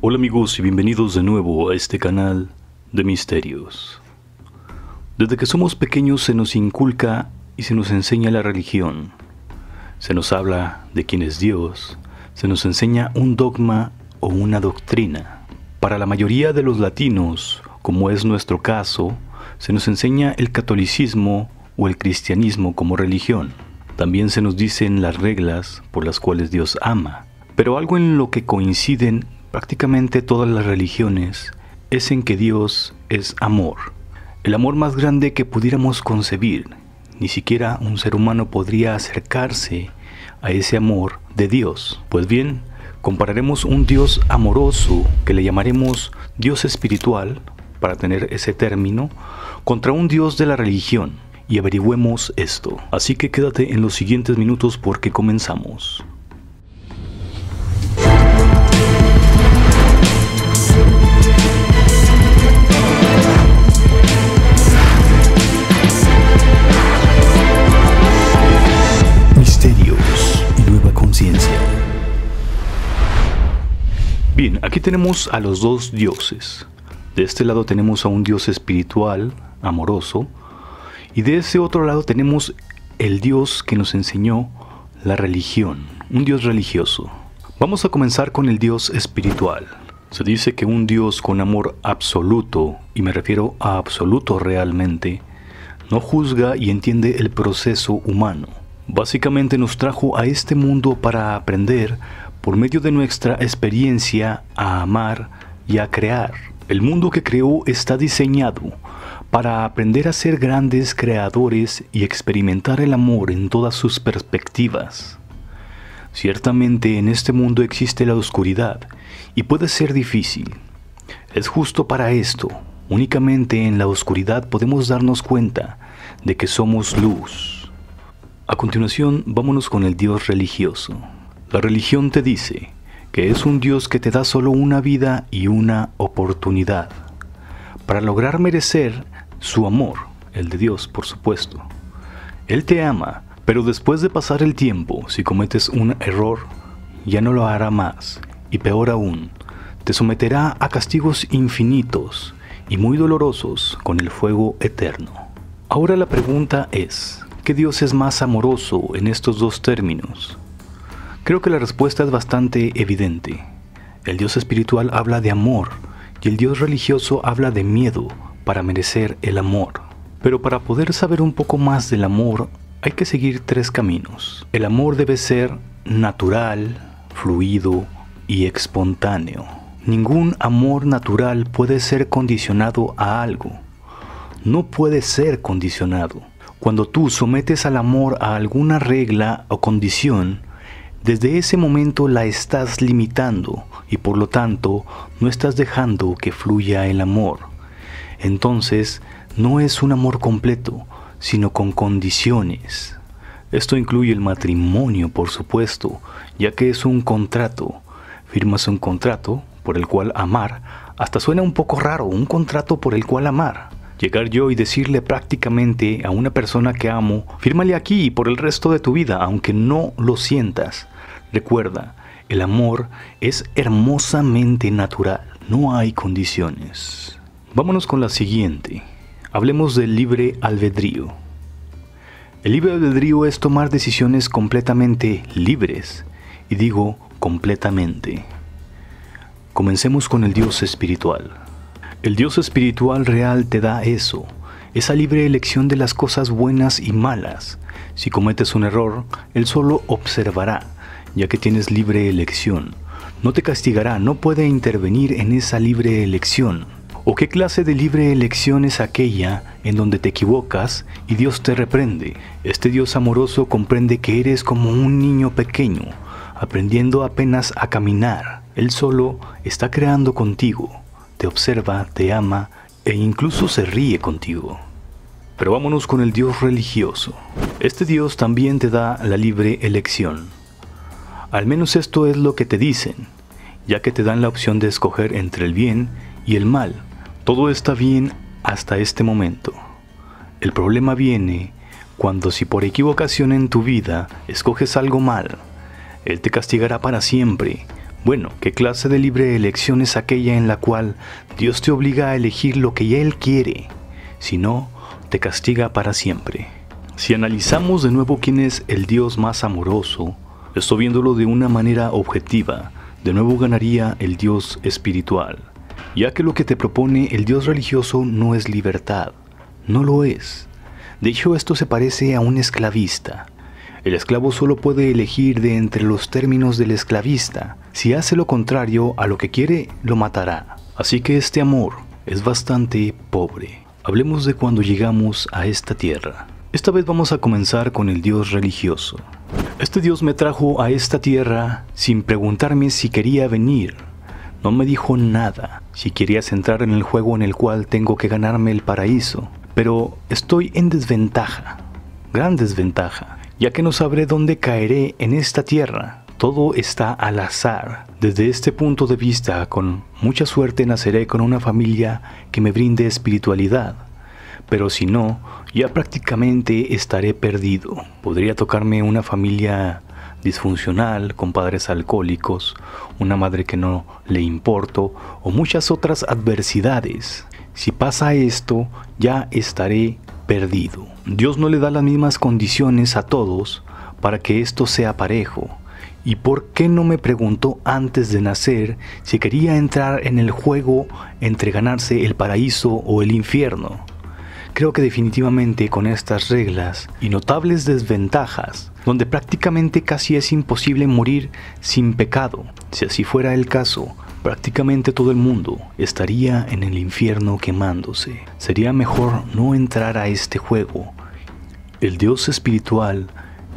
Hola amigos y bienvenidos de nuevo a este canal de misterios. Desde que somos pequeños se nos inculca y se nos enseña la religión. Se nos habla de quién es Dios, se nos enseña un dogma o una doctrina. Para la mayoría de los latinos, como es nuestro caso, se nos enseña el catolicismo o el cristianismo como religión. También se nos dicen las reglas por las cuales Dios ama. Pero algo en lo que coinciden prácticamente todas las religiones es en que Dios es amor. El amor más grande que pudiéramos concebir. Ni siquiera un ser humano podría acercarse a ese amor de Dios. Pues bien, compararemos un Dios amoroso, que le llamaremos Dios espiritual, para tener ese término, contra un Dios de la religión. Y averigüemos esto. Así que quédate en los siguientes minutos porque comenzamos. Aquí tenemos a los dos dioses. De este lado tenemos a un dios espiritual, amoroso, y de ese otro lado tenemos el dios que nos enseñó la religión, un dios religioso. Vamos a comenzar con el dios espiritual. Se dice que un dios con amor absoluto, y me refiero a absoluto realmente, no juzga y entiende el proceso humano. Básicamente nos trajo a este mundo para aprender, por medio de nuestra experiencia a amar y a crear. El mundo que creó está diseñado para aprender a ser grandes creadores y experimentar el amor en todas sus perspectivas. Ciertamente en este mundo existe la oscuridad y puede ser difícil. Es justo para esto, únicamente en la oscuridad podemos darnos cuenta de que somos luz. A continuación, vámonos con el Dios religioso. La religión te dice que es un Dios que te da solo una vida y una oportunidad para lograr merecer su amor, el de Dios, por supuesto. Él te ama, pero después de pasar el tiempo, si cometes un error, ya no lo hará más, y peor aún, te someterá a castigos infinitos y muy dolorosos con el fuego eterno. Ahora la pregunta es, ¿qué Dios es más amoroso en estos dos términos? Creo que la respuesta es bastante evidente. El Dios espiritual habla de amor y el Dios religioso habla de miedo para merecer el amor. Pero para poder saber un poco más del amor hay que seguir tres caminos. El amor debe ser natural, fluido y espontáneo. Ningún amor natural puede ser condicionado a algo. No puede ser condicionado. Cuando tú sometes al amor a alguna regla o condición, desde ese momento la estás limitando y por lo tanto no estás dejando que fluya el amor. Entonces, no es un amor completo, sino con condiciones. Esto incluye el matrimonio, por supuesto, ya que es un contrato. Firmas un contrato por el cual amar, hasta suena un poco raro, un contrato por el cual amar. Llegar yo y decirle prácticamente a una persona que amo, fírmale aquí y por el resto de tu vida, aunque no lo sientas. Recuerda, el amor es hermosamente natural, no hay condiciones. Vámonos con la siguiente. Hablemos del libre albedrío. El libre albedrío es tomar decisiones completamente libres, y digo completamente. Comencemos con el Dios espiritual. El Dios espiritual real te da eso, esa libre elección de las cosas buenas y malas. Si cometes un error, Él solo observará, ya que tienes libre elección. No te castigará, no puede intervenir en esa libre elección. ¿O qué clase de libre elección es aquella en donde te equivocas y Dios te reprende? Este Dios amoroso comprende que eres como un niño pequeño, aprendiendo apenas a caminar. Él solo está creando contigo, te observa, te ama e incluso se ríe contigo. Pero vámonos con el Dios religioso. Este Dios también te da la libre elección. Al menos esto es lo que te dicen, ya que te dan la opción de escoger entre el bien y el mal. Todo está bien hasta este momento. El problema viene cuando si por equivocación en tu vida escoges algo mal, Él te castigará para siempre. Bueno, ¿qué clase de libre elección es aquella en la cual Dios te obliga a elegir lo que Él quiere? Si no, te castiga para siempre. Si analizamos de nuevo quién es el Dios más amoroso, esto viéndolo de una manera objetiva, de nuevo ganaría el Dios espiritual, ya que lo que te propone el Dios religioso no es libertad, no lo es. De hecho, esto se parece a un esclavista. El esclavo solo puede elegir de entre los términos del esclavista. Si hace lo contrario a lo que quiere, lo matará. Así que este amor es bastante pobre. Hablemos de cuando llegamos a esta tierra. Esta vez vamos a comenzar con el Dios religioso. Este Dios me trajo a esta tierra sin preguntarme si quería venir. No me dijo nada, si querías entrar en el juego en el cual tengo que ganarme el paraíso. Pero estoy en desventaja, gran desventaja, ya que no sabré dónde caeré en esta tierra. Todo está al azar. Desde este punto de vista, con mucha suerte naceré con una familia que me brinde espiritualidad pero si no, ya prácticamente estaré perdido. Podría tocarme una familia disfuncional, con padres alcohólicos, una madre que no le importo o muchas otras adversidades. Si pasa esto, ya estaré perdido. Dios no le da las mismas condiciones a todos para que esto sea parejo. ¿Y por qué no me preguntó antes de nacer si quería entrar en el juego entre ganarse el paraíso o el infierno? Creo que definitivamente con estas reglas y notables desventajas, donde prácticamente casi es imposible morir sin pecado, si así fuera el caso, prácticamente todo el mundo estaría en el infierno quemándose. Sería mejor no entrar a este juego. El Dios espiritual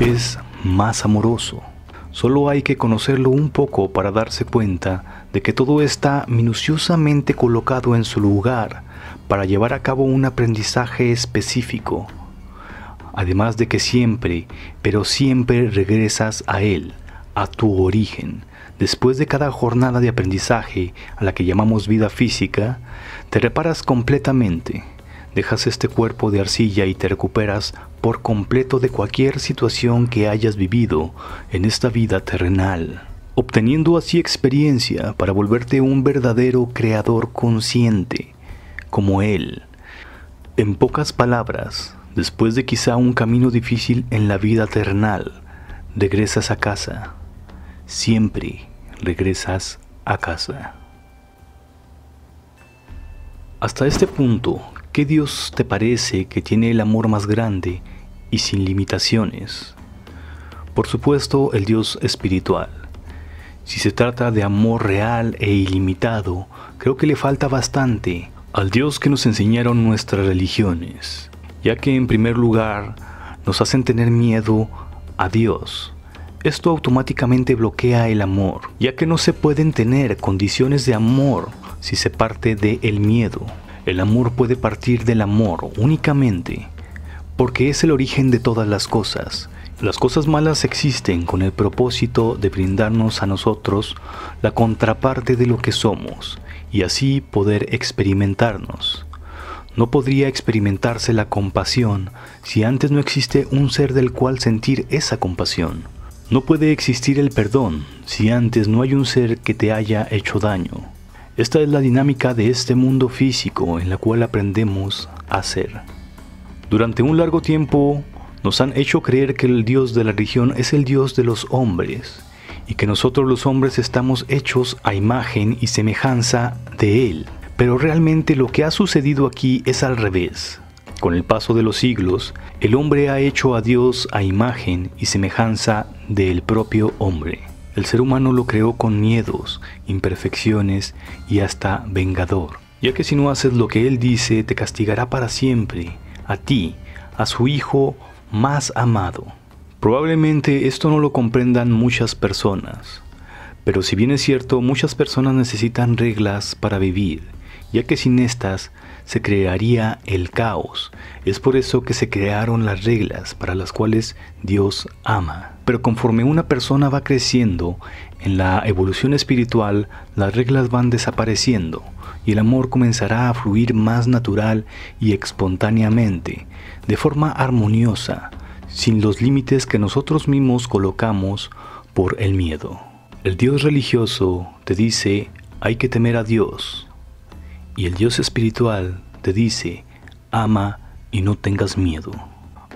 es más amoroso. Solo hay que conocerlo un poco para darse cuenta de que todo está minuciosamente colocado en su lugar para llevar a cabo un aprendizaje específico, además de que siempre, pero siempre regresas a Él, a tu origen. Después de cada jornada de aprendizaje, a la que llamamos vida física, te reparas completamente, dejas este cuerpo de arcilla y te recuperas por completo de cualquier situación que hayas vivido en esta vida terrenal, obteniendo así experiencia para volverte un verdadero creador consciente como Él. En pocas palabras, después de quizá un camino difícil en la vida eternal, regresas a casa. Siempre regresas a casa. Hasta este punto, ¿qué Dios te parece que tiene el amor más grande y sin limitaciones? Por supuesto, el Dios espiritual. Si se trata de amor real e ilimitado, creo que le falta bastante al Dios que nos enseñaron nuestras religiones, ya que en primer lugar nos hacen tener miedo a Dios. Esto automáticamente bloquea el amor, ya que no se pueden tener condiciones de amor si se parte del el miedo. El amor puede partir del amor únicamente, porque es el origen de todas las cosas. Las cosas malas existen con el propósito de brindarnos a nosotros la contraparte de lo que somos, y así poder experimentarnos. No podría experimentarse la compasión si antes no existe un ser del cual sentir esa compasión. No puede existir el perdón si antes no hay un ser que te haya hecho daño. Esta es la dinámica de este mundo físico en la cual aprendemos a ser. Durante un largo tiempo nos han hecho creer que el Dios de la religión es el Dios de los hombres, y que nosotros los hombres estamos hechos a imagen y semejanza de Él. Pero realmente lo que ha sucedido aquí es al revés. Con el paso de los siglos, el hombre ha hecho a Dios a imagen y semejanza del propio hombre. El ser humano lo creó con miedos, imperfecciones y hasta vengador, ya que si no haces lo que Él dice, te castigará para siempre, a ti, a su Hijo más amado. Probablemente esto no lo comprendan muchas personas, pero si bien es cierto, muchas personas necesitan reglas para vivir, ya que sin estas se crearía el caos. Es por eso que se crearon las reglas para las cuales Dios ama. Pero conforme una persona va creciendo en la evolución espiritual, las reglas van desapareciendo y el amor comenzará a fluir más natural y espontáneamente, de forma armoniosa sin los límites que nosotros mismos colocamos por el miedo. El Dios religioso te dice, hay que temer a Dios. Y el Dios espiritual te dice, ama y no tengas miedo.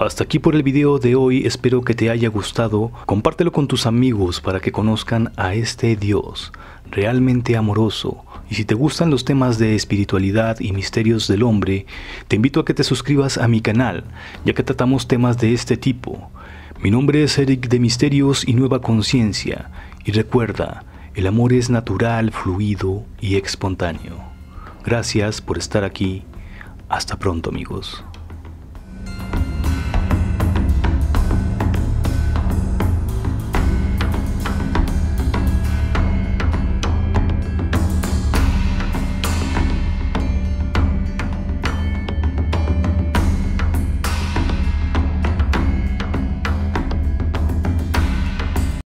Hasta aquí por el video de hoy, espero que te haya gustado. Compártelo con tus amigos para que conozcan a este Dios, realmente amoroso. Y si te gustan los temas de espiritualidad y misterios del hombre, te invito a que te suscribas a mi canal, ya que tratamos temas de este tipo. Mi nombre es Eric de Misterios y Nueva Conciencia, y recuerda, el amor es natural, fluido y espontáneo. Gracias por estar aquí. Hasta pronto amigos.